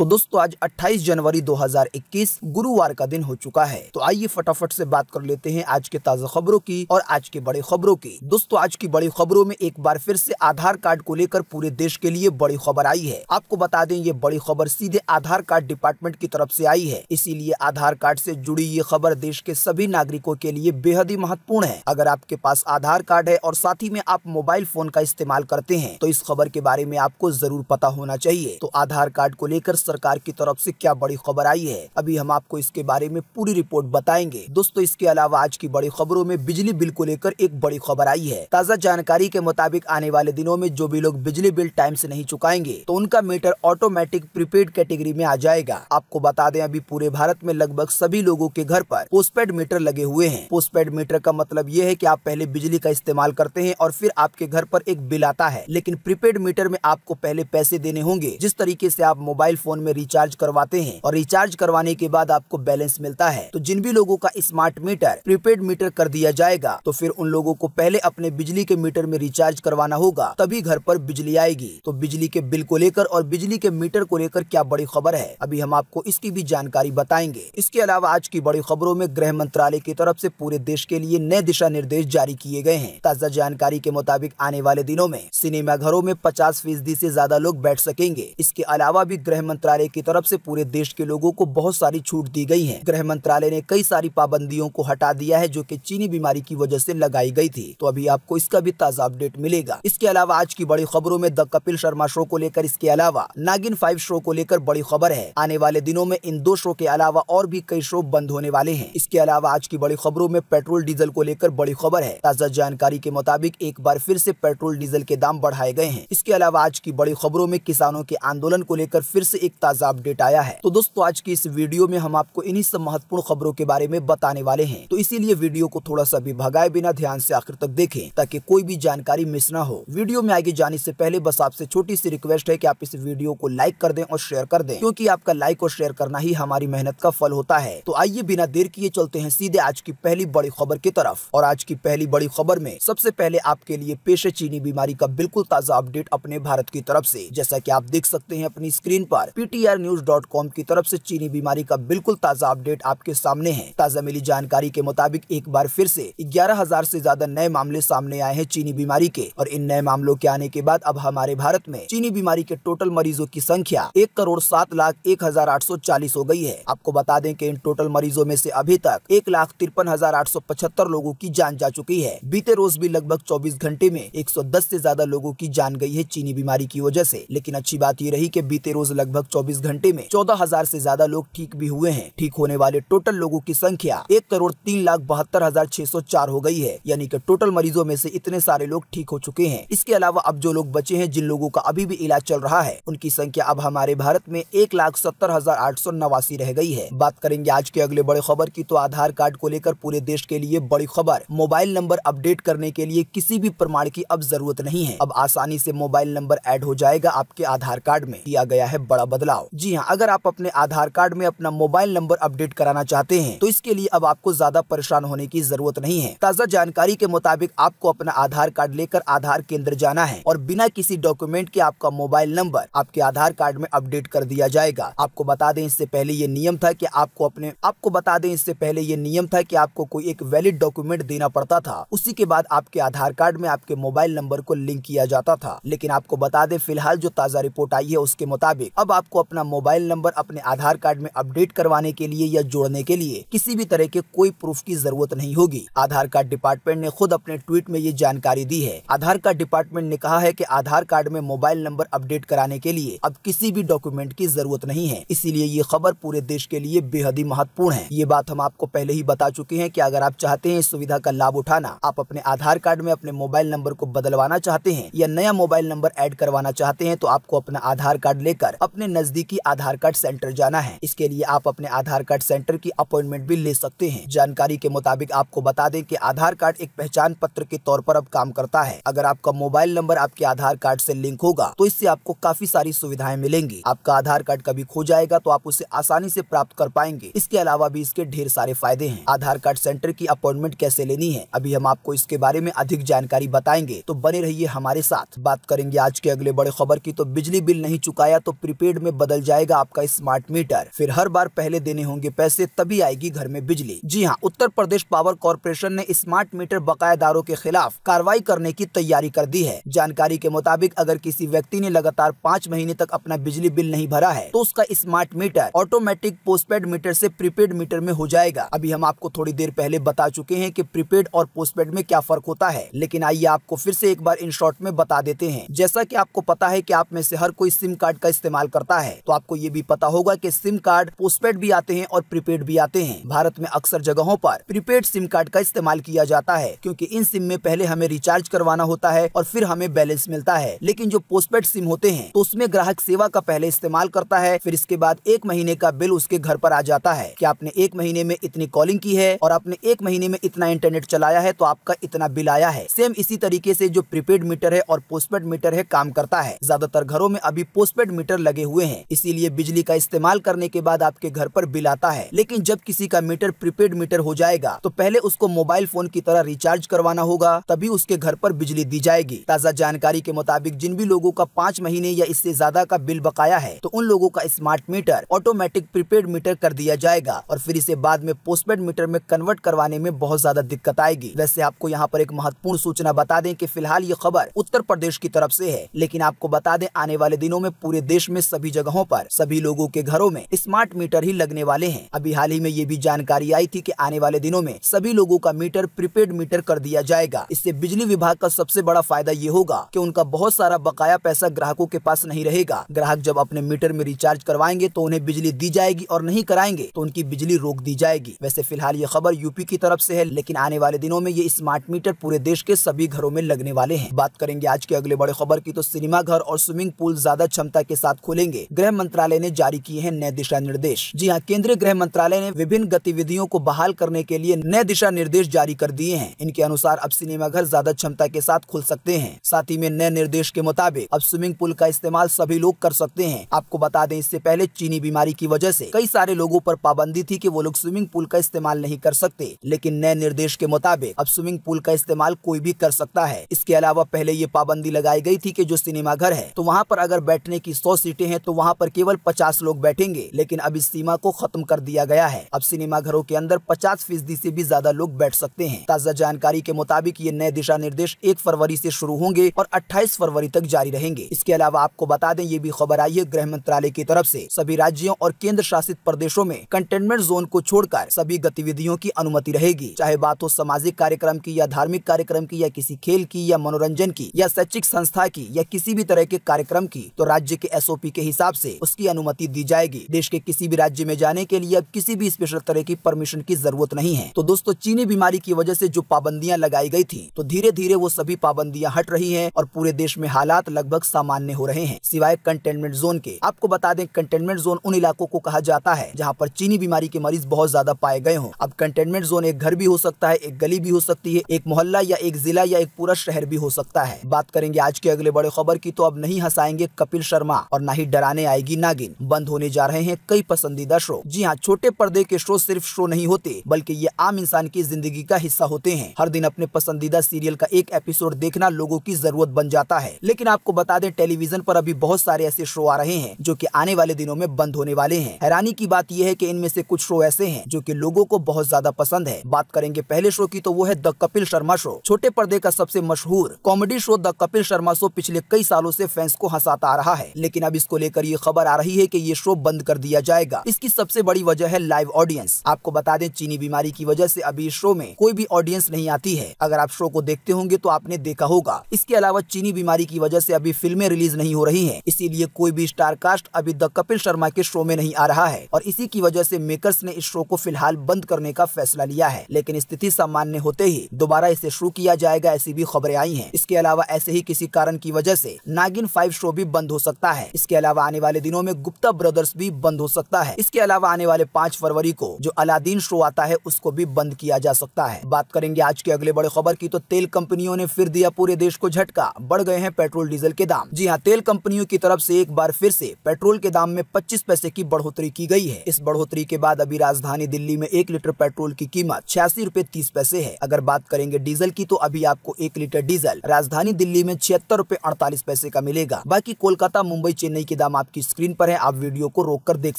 तो दोस्तों आज 28 जनवरी 2021 गुरुवार का दिन हो चुका है तो आइए फटाफट से बात कर लेते हैं आज के ताज़ा खबरों की और आज के बड़े खबरों की दोस्तों आज की बड़ी खबरों में एक बार फिर से आधार कार्ड को लेकर पूरे देश के लिए बड़ी खबर आई है आपको बता दें ये बड़ी खबर सीधे आधार कार्ड डिपार्टमेंट की तरफ ऐसी आई है इसीलिए आधार कार्ड ऐसी जुड़ी ये खबर देश के सभी नागरिकों के लिए बेहद ही महत्वपूर्ण है अगर आपके पास आधार कार्ड है और साथ ही में आप मोबाइल फोन का इस्तेमाल करते हैं तो इस खबर के बारे में आपको जरूर पता होना चाहिए तो आधार कार्ड को लेकर सरकार की तरफ से क्या बड़ी खबर आई है अभी हम आपको इसके बारे में पूरी रिपोर्ट बताएंगे दोस्तों इसके अलावा आज की बड़ी खबरों में बिजली बिल को लेकर एक बड़ी खबर आई है ताज़ा जानकारी के मुताबिक आने वाले दिनों में जो भी लोग बिजली बिल टाइम ऐसी नहीं चुकाएंगे तो उनका मीटर ऑटोमेटिक प्रीपेड कैटेगरी में आ जाएगा आपको बता दें अभी पूरे भारत में लगभग सभी लोगों के घर आरोप पोस्टपेड मीटर लगे हुए हैं पोस्टपेड मीटर का मतलब ये है की आप पहले बिजली का इस्तेमाल करते हैं और फिर आपके घर आरोप एक बिल आता है लेकिन प्रीपेड मीटर में आपको पहले पैसे देने होंगे जिस तरीके से आप मोबाइल फोन फोन में रिचार्ज करवाते हैं और रिचार्ज करवाने के बाद आपको बैलेंस मिलता है तो जिन भी लोगों का स्मार्ट मीटर प्रीपेड मीटर कर दिया जाएगा तो फिर उन लोगों को पहले अपने बिजली के मीटर में रिचार्ज करवाना होगा तभी घर पर बिजली आएगी तो बिजली के बिल को लेकर और बिजली के मीटर को लेकर क्या बड़ी खबर है अभी हम आपको इसकी भी जानकारी बताएंगे इसके अलावा आज की बड़ी खबरों में गृह मंत्रालय की तरफ ऐसी पूरे देश के लिए नए दिशा निर्देश जारी किए गए हैं ताजा जानकारी के मुताबिक आने वाले दिनों में सिनेमा घरों में पचास फीसदी ऐसी ज्यादा लोग बैठ सकेंगे इसके अलावा भी गृह मंत्रालय की तरफ से पूरे देश के लोगों को बहुत सारी छूट दी गई है गृह मंत्रालय ने कई सारी पाबंदियों को हटा दिया है जो की चीनी बीमारी की वजह से लगाई गई थी तो अभी आपको इसका भी ताजा अपडेट मिलेगा इसके अलावा आज की बड़ी खबरों में द कपिल शर्मा शो को लेकर इसके अलावा नागिन फाइव शो को लेकर बड़ी खबर है आने वाले दिनों में इन दो शो के अलावा और भी कई शो बंद होने वाले है इसके अलावा आज की बड़ी खबरों में पेट्रोल डीजल को लेकर बड़ी खबर है ताजा जानकारी के मुताबिक एक बार फिर ऐसी पेट्रोल डीजल के दाम बढ़ाए गए हैं इसके अलावा आज की बड़ी खबरों में किसानों के आंदोलन को लेकर फिर से एक ताज़ा अपडेट आया है तो दोस्तों आज की इस वीडियो में हम आपको इन्हीं सब महत्वपूर्ण खबरों के बारे में बताने वाले हैं तो इसीलिए वीडियो को थोड़ा सा भी भगाए बिना ध्यान से आखिर तक देखें ताकि कोई भी जानकारी मिस ना हो वीडियो में आगे जाने से पहले बस आपसे छोटी सी रिक्वेस्ट है की आप इस वीडियो को लाइक कर दे और शेयर कर दे क्यूँकी आपका लाइक और शेयर करना ही हमारी मेहनत का फल होता है तो आइए बिना देर किए चलते हैं सीधे आज की पहली बड़ी खबर की तरफ और आज की पहली बड़ी खबर में सबसे पहले आपके लिए पेश चीनी बीमारी का बिल्कुल ताजा अपडेट अपने भारत की तरफ से जैसा कि आप देख सकते हैं अपनी स्क्रीन पर PTRnews.com की तरफ से चीनी बीमारी का बिल्कुल ताज़ा अपडेट आपके सामने है ताज़ा मिली जानकारी के मुताबिक एक बार फिर से ग्यारह हजार ऐसी ज्यादा नए मामले सामने आए हैं चीनी बीमारी के और इन नए मामलों के आने के बाद अब हमारे भारत में चीनी बीमारी के टोटल मरीजों की संख्या एक करोड़ सात लाख एक हजार आठ सौ चालीस हो गयी है आपको बता दें की इन टोटल मरीजों में ऐसी अभी तक एक लाख तिरपन हजार आठ सौ पचहत्तर लोगों की जान जा चुकी है बीते रोज भी लगभग चौबीस घंटे में एक सौ ज्यादा लोगों की जान गयी है चीनी बीमारी की वजह ऐसी लेकिन अच्छी बात ये रही की बीते रोज लगभग 24 घंटे में चौदह हजार ऐसी ज्यादा लोग ठीक भी हुए हैं ठीक होने वाले टोटल लोगों की संख्या एक करोड़ तीन लाख बहत्तर हजार छह सौ चार हो गई है यानी कि टोटल मरीजों में से इतने सारे लोग ठीक हो चुके हैं इसके अलावा अब जो लोग बचे हैं जिन लोगों का अभी भी इलाज चल रहा है उनकी संख्या अब हमारे भारत में एक लाख सत्तर हजार आठ सौ नवासी रह गई है बात करेंगे आज के अगले बड़े खबर की तो आधार कार्ड को लेकर पूरे देश के लिए बड़ी खबर मोबाइल नंबर अपडेट करने के लिए किसी भी प्रमाण की अब जरूरत नहीं है अब आसानी से मोबाइल नंबर ऐड हो जाएगा आपके आधार कार्ड में किया गया है बड़ा बदल बदलाव जी हाँ अगर आप अपने आधार कार्ड में अपना मोबाइल नंबर अपडेट कराना चाहते हैं तो इसके लिए अब आपको ज्यादा परेशान होने की जरूरत नहीं है ताज़ा जानकारी के मुताबिक आपको अपना आधार कार्ड लेकर आधार केंद्र जाना है और बिना किसी डॉक्यूमेंट के आपका मोबाइल नंबर आपके आधार कार्ड में अपडेट कर दिया जाएगा आपको बता दें इससे पहले ये नियम था की आपको अपने आपको बता दें इससे पहले ये नियम था की आपको कोई एक वैलिड डॉक्यूमेंट देना पड़ता था उसी के बाद आपके आधार कार्ड में आपके मोबाइल नंबर को लिंक किया जाता था लेकिन आपको बता दें फिलहाल जो ताज़ा रिपोर्ट आई है उसके मुताबिक अब आप आपको अपना मोबाइल नंबर अपने आधार कार्ड में अपडेट करवाने के लिए या जोड़ने के लिए किसी भी तरह के कोई प्रूफ की जरूरत नहीं होगी आधार कार्ड डिपार्टमेंट ने खुद अपने ट्वीट में ये जानकारी दी है आधार कार्ड डिपार्टमेंट ने कहा है की आधार कार्ड में मोबाइल नंबर अपडेट कराने के लिए अब किसी भी डॉक्यूमेंट की जरूरत नहीं है इसीलिए ये खबर पूरे देश के लिए बेहद ही महत्वपूर्ण है ये बात हम आपको पहले ही बता चुके हैं की अगर आप चाहते हैं इस सुविधा का लाभ उठाना आप अपने आधार कार्ड में अपने मोबाइल नंबर को बदलवाना चाहते हैं या नया मोबाइल नंबर ऐड करवाना चाहते हैं तो आपको अपना आधार कार्ड लेकर अपने नजदीकी आधार कार्ड सेंटर जाना है इसके लिए आप अपने आधार कार्ड सेंटर की अपॉइंटमेंट भी ले सकते हैं जानकारी के मुताबिक आपको बता दें कि आधार कार्ड एक पहचान पत्र के तौर पर अब काम करता है अगर आपका मोबाइल नंबर आपके आधार कार्ड से लिंक होगा तो इससे आपको काफी सारी सुविधाएं मिलेंगी आपका आधार कार्ड कभी खो जाएगा तो आप उसे आसानी से प्राप्त कर पाएंगे इसके अलावा भी इसके ढेर सारे फायदे हैं आधार कार्ड सेंटर की अपॉइंटमेंट कैसे लेनी है अभी हम आपको इसके बारे में अधिक जानकारी बताएंगे तो बने रहिए हमारे साथ बात करेंगे आज के अगले बड़े खबर की तो बिजली बिल नहीं चुकाया तो प्रीपेड में में बदल जाएगा आपका स्मार्ट मीटर फिर हर बार पहले देने होंगे पैसे तभी आएगी घर में बिजली जी हाँ उत्तर प्रदेश पावर कॉरपोरेशन ने स्मार्ट मीटर बकायादारों के खिलाफ कार्रवाई करने की तैयारी कर दी है जानकारी के मुताबिक अगर किसी व्यक्ति ने लगातार पाँच महीने तक अपना बिजली बिल नहीं भरा है तो उसका smart meter automatic postpaid meter ऐसी प्रीपेड मीटर में हो जाएगा अभी हम आपको थोड़ी देर पहले बता चुके हैं की प्रीपेड और पोस्टपेड में क्या फर्क होता है लेकिन आइए आपको फिर ऐसी एक बार इन शॉर्ट में बता देते हैं जैसा की आपको पता है की आप में से हर कोई सिम कार्ड का इस्तेमाल करता आता है तो आपको ये भी पता होगा की सिम कार्ड पोस्टपेड भी आते हैं और प्रीपेड भी आते हैं भारत में अक्सर जगहों पर प्रीपेड सिम कार्ड का इस्तेमाल किया जाता है क्योंकि इन सिम में पहले हमें रिचार्ज करवाना होता है और फिर हमें बैलेंस मिलता है लेकिन जो पोस्टपेड सिम होते हैं तो उसमें ग्राहक सेवा का पहले इस्तेमाल करता है फिर इसके बाद एक महीने का बिल उसके घर पर आ जाता है की आपने एक महीने में इतनी कॉलिंग की है और आपने एक महीने में इतना इंटरनेट चलाया है तो आपका इतना बिल आया है सेम इसी तरीके ऐसी जो प्रीपेड मीटर है और पोस्टपेड मीटर है काम करता है ज्यादातर घरों में अभी पोस्टपेड मीटर लगे हुए हुए हैं इसीलिए बिजली का इस्तेमाल करने के बाद आपके घर पर बिल आता है लेकिन जब किसी का मीटर प्रीपेड मीटर हो जाएगा तो पहले उसको मोबाइल फोन की तरह रिचार्ज करवाना होगा तभी उसके घर पर बिजली दी जाएगी ताज़ा जानकारी के मुताबिक जिन भी लोगों का पाँच महीने या इससे ज्यादा का बिल बकाया है तो उन लोगों का smart meter automatic prepaid meter कर दिया जाएगा और फिर इसे बाद में पोस्टपेड मीटर में कन्वर्ट करवाने में बहुत ज्यादा दिक्कत आएगी वैसे आपको यहाँ पर एक महत्वपूर्ण सूचना बता दें की फिलहाल ये खबर उत्तर प्रदेश की तरफ ऐसी है लेकिन आपको बता दें आने वाले दिनों में पूरे देश में सभी सभी जगहों पर सभी लोगों के घरों में स्मार्ट मीटर ही लगने वाले हैं अभी हाल ही में ये भी जानकारी आई थी की आने वाले दिनों में सभी लोगों का मीटर प्रीपेड मीटर कर दिया जाएगा इससे बिजली विभाग का सबसे बड़ा फायदा ये होगा की उनका बहुत सारा बकाया पैसा ग्राहकों के पास नहीं रहेगा ग्राहक जब अपने मीटर में रिचार्ज करवाएंगे तो उन्हें बिजली दी जाएगी और नहीं कराएंगे तो उनकी बिजली रोक दी जाएगी वैसे फिलहाल ये खबर यूपी की तरफ ऐसी है लेकिन आने वाले दिनों में ये स्मार्ट मीटर पूरे देश के सभी घरों में लगने वाले हैं बात करेंगे आज के अगले बड़े खबर की तो सिनेमा घर और स्विमिंग पूल ज्यादा क्षमता के साथ खुलेंगे लिए गृह मंत्रालय ने जारी किए हैं नए दिशा निर्देश जी हाँ केंद्रीय गृह मंत्रालय ने विभिन्न गतिविधियों को बहाल करने के लिए नए दिशा निर्देश जारी कर दिए हैं इनके अनुसार अब सिनेमाघर ज्यादा क्षमता के साथ खुल सकते हैं साथ ही में नए निर्देश के मुताबिक अब स्विमिंग पूल का इस्तेमाल सभी लोग कर सकते हैं आपको बता दें इससे पहले चीनी बीमारी की वजह से कई सारे लोगों पर पाबंदी थी कि वो लोग स्विमिंग पूल का इस्तेमाल नहीं कर सकते लेकिन नए निर्देश के मुताबिक अब स्विमिंग पूल का इस्तेमाल कोई भी कर सकता है इसके अलावा पहले ये पाबंदी लगाई गई थी कि जो सिनेमाघर है तो वहाँ पर अगर बैठने की सौ सीटें हैं तो तो वहाँ पर केवल पचास लोग बैठेंगे लेकिन अब इस सीमा को खत्म कर दिया गया है अब सिनेमा घरों के अंदर पचास फीसदी ऐसी भी ज्यादा लोग बैठ सकते हैं ताजा जानकारी के मुताबिक ये नए दिशा निर्देश एक फरवरी ऐसी शुरू होंगे और अट्ठाईस फरवरी तक जारी रहेंगे इसके अलावा आपको बता दें ये भी खबर आई है गृह मंत्रालय की तरफ ऐसी सभी राज्यों और केंद्र शासित प्रदेशों में कंटेनमेंट जोन को छोड़कर सभी गतिविधियों की अनुमति रहेगी चाहे बात हो सामाजिक कार्यक्रम की या धार्मिक कार्यक्रम की या किसी खेल की या मनोरंजन की या शैक्षिक संस्था की या किसी भी तरह के कार्यक्रम की तो राज्य के एसओपी के हिसाब हिसाब से उसकी अनुमति दी जाएगी देश के किसी भी राज्य में जाने के लिए अब किसी भी स्पेशल तरह की परमिशन की जरूरत नहीं है तो दोस्तों चीनी बीमारी की वजह से जो पाबंदियां लगाई गई थी तो धीरे धीरे वो सभी पाबंदियां हट रही हैं और पूरे देश में हालात लगभग सामान्य हो रहे हैं सिवाय कंटेनमेंट जोन के आपको बता दें कंटेनमेंट जोन उन इलाकों को कहा जाता है जहाँ पर चीनी बीमारी के मरीज बहुत ज्यादा पाए गए हों अब कंटेनमेंट जोन एक घर भी हो सकता है एक गली भी हो सकती है एक मोहल्ला या एक जिला या एक पूरा शहर भी हो सकता है बात करेंगे आज के अगले बड़े खबर की तो अब नहीं हंसाएंगे कपिल शर्मा और न ही डरा गाने आएगी नागिन बंद होने जा रहे हैं कई पसंदीदा शो जी हाँ छोटे पर्दे के शो सिर्फ शो नहीं होते बल्कि ये आम इंसान की जिंदगी का हिस्सा होते हैं हर दिन अपने पसंदीदा सीरियल का एक एपिसोड देखना लोगो की जरूरत बन जाता है लेकिन आपको बता दें टेलीविजन आरोप अभी बहुत सारे ऐसे शो आ रहे हैं जो की आने वाले दिनों में बंद होने वाले हैं हैरानी की बात यह है की इनमें ऐसी कुछ शो ऐसे है जो की लोगो को बहुत ज्यादा पसंद है बात करेंगे पहले शो की तो वो है द कपिल शर्मा शो छोटे पर्दे का सबसे मशहूर comedy show the Kapil Sharma show पिछले कई सालों से फैंस को हंसाता आ रहा है लेकिन अब इसको लेकर लेकर ये खबर आ रही है की ये शो बंद कर दिया जाएगा इसकी सबसे बड़ी वजह है लाइव ऑडियंस आपको बता दें चीनी बीमारी की वजह से अभी इस शो में कोई भी ऑडियंस नहीं आती है अगर आप शो को देखते होंगे तो आपने देखा होगा इसके अलावा चीनी बीमारी की वजह से अभी फिल्में रिलीज नहीं हो रही है इसीलिए कोई भी स्टार कास्ट अभी द कपिल शर्मा के शो में नहीं आ रहा है और इसी की वजह से मेकर्स ने इस शो को फिलहाल बंद करने का फैसला लिया है लेकिन स्थिति सामान्य होते ही दोबारा इसे शुरू किया जाएगा ऐसी भी खबरें आई है इसके अलावा ऐसे ही किसी कारण की वजह ऐसी नागिन फाइव शो भी बंद हो सकता है इसके अलावा आने वाले दिनों में गुप्ता ब्रदर्स भी बंद हो सकता है इसके अलावा आने वाले पाँच फरवरी को जो अलादीन शो आता है उसको भी बंद किया जा सकता है बात करेंगे आज के अगले बड़े खबर की तो तेल कंपनियों ने फिर दिया पूरे देश को झटका बढ़ गए हैं पेट्रोल डीजल के दाम जी हाँ तेल कंपनियों की तरफ ऐसी एक बार फिर ऐसी पेट्रोल के दाम में पच्चीस पैसे की बढ़ोतरी की गयी है इस बढ़ोतरी के बाद अभी राजधानी दिल्ली में एक लीटर पेट्रोल की कीमत छियासी रूपए तीस पैसे है अगर बात करेंगे डीजल की तो अभी आपको एक लीटर डीजल राजधानी दिल्ली में छिहत्तर रूपए अड़तालीस पैसे का मिलेगा बाकी कोलकाता मुंबई चेन्नई के दाम नाम आपकी स्क्रीन पर है आप वीडियो को रोक कर देख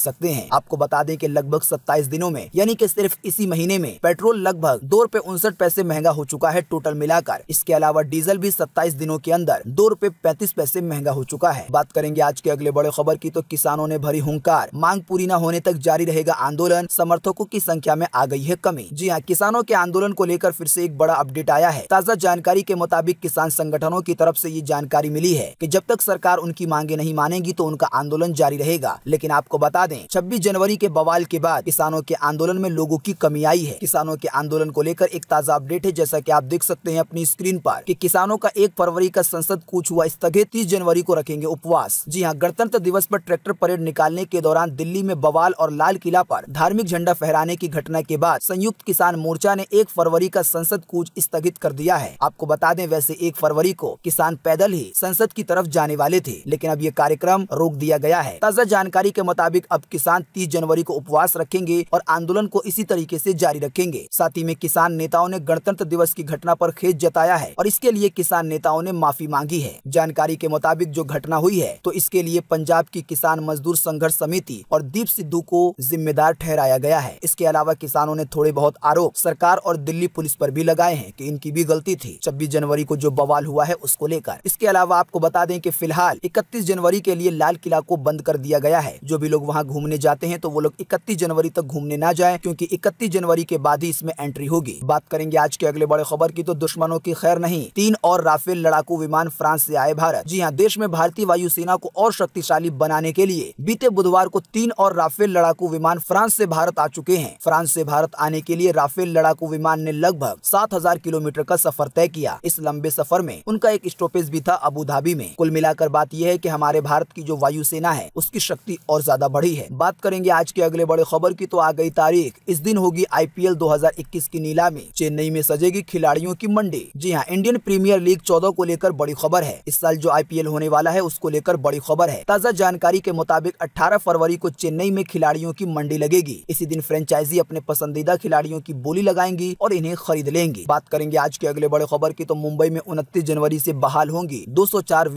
सकते हैं आपको बता दें कि लगभग सत्ताईस दिनों में यानी कि सिर्फ इसी महीने में पेट्रोल लगभग दो रूपए उनसठ पैसे महंगा हो चुका है टोटल मिलाकर इसके अलावा डीजल भी सत्ताईस दिनों के अंदर दो रूपए पैंतीस पैसे महंगा हो चुका है बात करेंगे आज के अगले बड़े खबर की तो किसानों ने भरी हूंकार मांग पूरी न होने तक जारी रहेगा आंदोलन समर्थकों की संख्या में आ गई है कमी जी हाँ किसानों के आंदोलन को लेकर फिर से एक बड़ा अपडेट आया है ताजा जानकारी के मुताबिक किसान संगठनों की तरफ से ये जानकारी मिली है कि जब तक सरकार उनकी मांगे नहीं मानेगी तो उनका का आंदोलन जारी रहेगा लेकिन आपको बता दें छब्बीस जनवरी के बवाल के बाद किसानों के आंदोलन में लोगों की कमी आई है किसानों के आंदोलन को लेकर एक ताजा अपडेट है जैसा की आप देख सकते हैं अपनी स्क्रीन आरोप की किसानों का एक फरवरी का संसद कूच हुआ स्थगित तीस जनवरी को रखेंगे उपवास जी हाँ गणतंत्र दिवस आरोप ट्रैक्टर परेड निकालने के दौरान दिल्ली में बवाल और लाल किला पर धार्मिक झंडा फहराने की घटना के बाद संयुक्त किसान मोर्चा ने एक फरवरी का संसद कूच स्थगित कर दिया है आपको बता दें वैसे एक फरवरी को किसान पैदल ही संसद की तरफ जाने वाले थे लेकिन अब ये कार्यक्रम रोक रोक दिया गया है ताजा जानकारी के मुताबिक अब किसान तीस जनवरी को उपवास रखेंगे और आंदोलन को इसी तरीके ऐसी जारी रखेंगे साथ ही में किसान नेताओं ने गणतंत्र दिवस की घटना आरोप खेत जताया है और इसके लिए किसान नेताओं ने माफी मांगी है जानकारी के मुताबिक जो घटना हुई है तो इसके लिए पंजाब की किसान मजदूर संघर्ष समिति और दीप सिद्धू को जिम्मेदार ठहराया गया है इसके अलावा किसानों ने थोड़े बहुत आरोप सरकार और दिल्ली पुलिस पर भी लगाए हैं कि इनकी भी गलती थी छब्बीस जनवरी को जो बवाल हुआ है उसको लेकर इसके अलावा आपको बता दें कि फिलहाल इकतीस जनवरी के लिए लाल किला को बंद कर दिया गया है जो भी लोग वहाँ घूमने जाते हैं तो वो लोग इकतीस जनवरी तक घूमने ना जाए क्यूँकी इकतीस जनवरी के बाद ही इसमें एंट्री होगी बात करेंगे आज के अगले बड़े खबर की तो दुश्मनों की खैर नहीं तीन और राफेल लड़ाकू विमान फ्रांस से आए भारत जी हाँ देश में भारतीय वायुसेना को और शक्तिशाली बनाने के लिए बीते बुधवार को तीन और राफेल लड़ाकू विमान फ्रांस से भारत आ चुके हैं फ्रांस से भारत आने के लिए राफेल लड़ाकू विमान ने लगभग 7000 किलोमीटर का सफर तय किया इस लंबे सफर में उनका एक स्टॉपेज भी था अबू धाबी में कुल मिलाकर बात यह है की हमारे भारत की जो वायु वायुसेना है उसकी शक्ति और ज्यादा बढ़ी है बात करेंगे आज के अगले बड़े खबर की तो आ गई तारीख इस दिन होगी आईपीएल 2021 की नीलामी चेन्नई में सजेगी खिलाड़ियों की मंडी जी हाँ इंडियन प्रीमियर लीग चौदह को लेकर बड़ी खबर है इस साल जो आई होने वाला है उसको लेकर बड़ी खबर है ताजा जानकारी के मुताबिक अठारह फरवरी को चेन्नई में खिलाड़ियों की मंडी लगेगी इसी दिन फ्रेंचाइजी अपने पसंदीदा खिलाड़ियों की बोली लगाएंगी और इन्हें खरीद लेंगी बात करेंगे आज के अगले बड़े खबर की तो मुंबई में उनतीस जनवरी ऐसी बहाल होंगी दो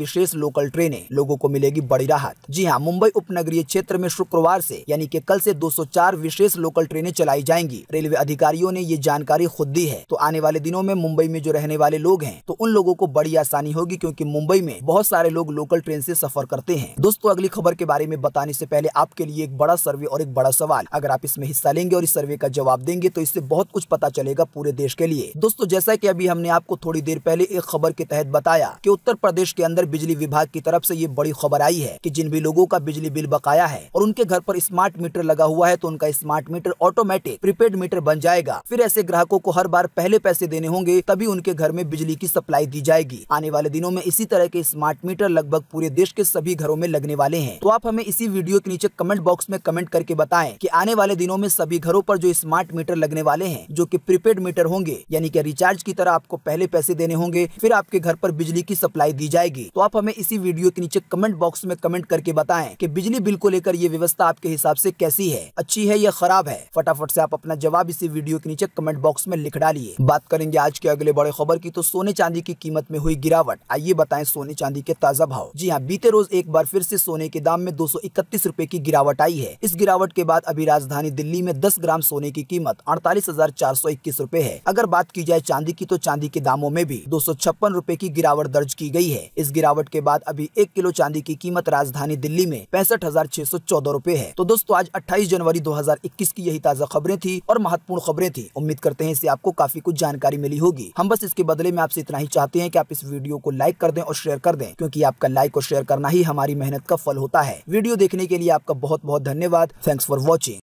विशेष लोकल ट्रेनें लोगो को मिलेगी बड़ी राहत राहत जी हाँ मुंबई उपनगरीय क्षेत्र में शुक्रवार से यानी कि कल से 204 विशेष लोकल ट्रेनें चलाई जाएंगी रेलवे अधिकारियों ने ये जानकारी खुद दी है तो आने वाले दिनों में मुंबई में जो रहने वाले लोग हैं तो उन लोगों को बड़ी आसानी होगी क्योंकि मुंबई में बहुत सारे लोग लोकल ट्रेन से सफर करते हैं दोस्तों अगली खबर के बारे में बताने से पहले आपके लिए एक बड़ा सर्वे और एक बड़ा सवाल अगर आप इसमें हिस्सा लेंगे और इस सर्वे का जवाब देंगे तो इससे बहुत कुछ पता चलेगा पूरे देश के लिए दोस्तों जैसा की अभी हमने आपको थोड़ी देर पहले एक खबर के तहत बताया की उत्तर प्रदेश के अंदर बिजली विभाग की तरफ ऐसी ये बड़ी खबर आई है की जिन भी लोगों का बिजली बिल बकाया है और उनके घर पर स्मार्ट मीटर लगा हुआ है तो उनका smart meter automatic prepaid meter बन जाएगा फिर ऐसे ग्राहकों को हर बार पहले पैसे देने होंगे तभी उनके घर में बिजली की सप्लाई दी जाएगी आने वाले दिनों में इसी तरह के स्मार्ट मीटर लगभग पूरे देश के सभी घरों में लगने वाले हैं तो आप हमें इसी वीडियो के नीचे कमेंट बॉक्स में कमेंट करके बताएं कि आने वाले दिनों में सभी घरों पर जो स्मार्ट मीटर लगने वाले हैं जो कि प्रीपेड मीटर होंगे यानी कि रिचार्ज की तरह आपको पहले पैसे देने होंगे फिर आपके घर पर बिजली की सप्लाई दी जाएगी तो आप हमें इसी वीडियो के नीचे कमेंट बॉक्स में कमेंट कमेंट करके बताएं कि बिजली बिल को लेकर ये व्यवस्था आपके हिसाब से कैसी है अच्छी है या खराब है फटाफट से आप अपना जवाब इसी वीडियो के नीचे कमेंट बॉक्स में लिख डालिए बात करेंगे आज के अगले बड़े खबर की तो सोने चांदी की कीमत में हुई गिरावट आइए बताए सोने चांदी के ताजा भाव जी हाँ बीते रोज एक बार फिर ऐसी सोने के दाम में दो सौ की गिरावट आई है इस गिरावट के बाद अभी राजधानी दिल्ली में दस ग्राम सोने की कीमत अड़तालीस रुपए है अगर बात की जाए चांदी की तो चांदी के दामों में भी दो सौ की गिरावट दर्ज की गई है इस गिरावट के बाद अभी एक किलो चांदी की कीमत राजधानी दिल्ली में पैंसठ हजार छह सौ चौदह रूपए है तो दोस्तों आज अट्ठाईस जनवरी दो हजार इक्कीस की यही ताज़ा खबरें थी और महत्वपूर्ण खबरें थी उम्मीद करते हैं इसे आपको काफी कुछ जानकारी मिली होगी हम बस इसके बदले में आपसे इतना ही चाहते हैं की आप इस वीडियो को लाइक कर दें और शेयर कर दें क्यूँकी आपका लाइक और शेयर करना ही हमारी मेहनत का फल होता है वीडियो देखने के लिए आपका बहुत बहुत धन्यवाद थैंक्स फॉर वॉचिंग